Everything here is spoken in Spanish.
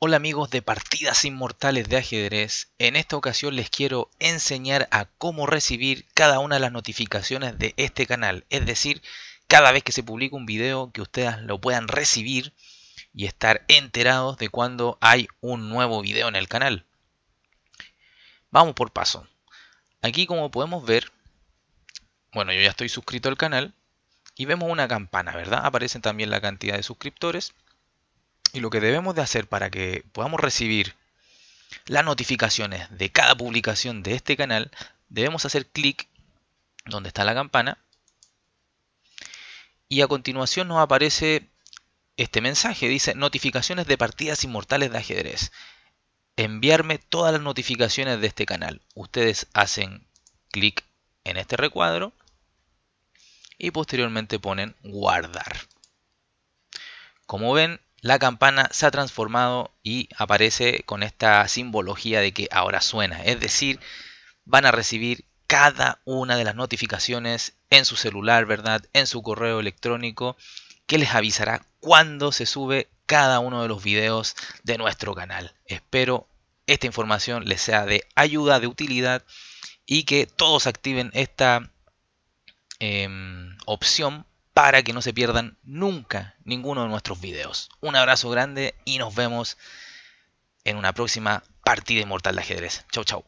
Hola amigos de Partidas Inmortales de Ajedrez, en esta ocasión les quiero enseñar a cómo recibir cada una de las notificaciones de este canal, es decir, cada vez que se publica un video que ustedes lo puedan recibir y estar enterados de cuando hay un nuevo video en el canal. Vamos por paso. Aquí como podemos ver, bueno yo ya estoy suscrito al canal y vemos una campana, ¿verdad? Aparece también la cantidad de suscriptores y lo que debemos de hacer para que podamos recibir las notificaciones de cada publicación de este canal, debemos hacer clic donde está la campana y a continuación nos aparece este mensaje, dice notificaciones de partidas inmortales de ajedrez. Enviarme todas las notificaciones de este canal. Ustedes hacen clic en este recuadro y posteriormente ponen guardar. Como ven, la campana se ha transformado y aparece con esta simbología de que ahora suena. Es decir, van a recibir cada una de las notificaciones en su celular, ¿verdad? En su correo electrónico, que les avisará cuando se sube cada uno de los videos de nuestro canal. Espero esta información les sea de ayuda, de utilidad y que todos activen esta em, opción para que no se pierdan nunca ninguno de nuestros videos. Un abrazo grande y nos vemos en una próxima partida inmortal de ajedrez. Chau, chau.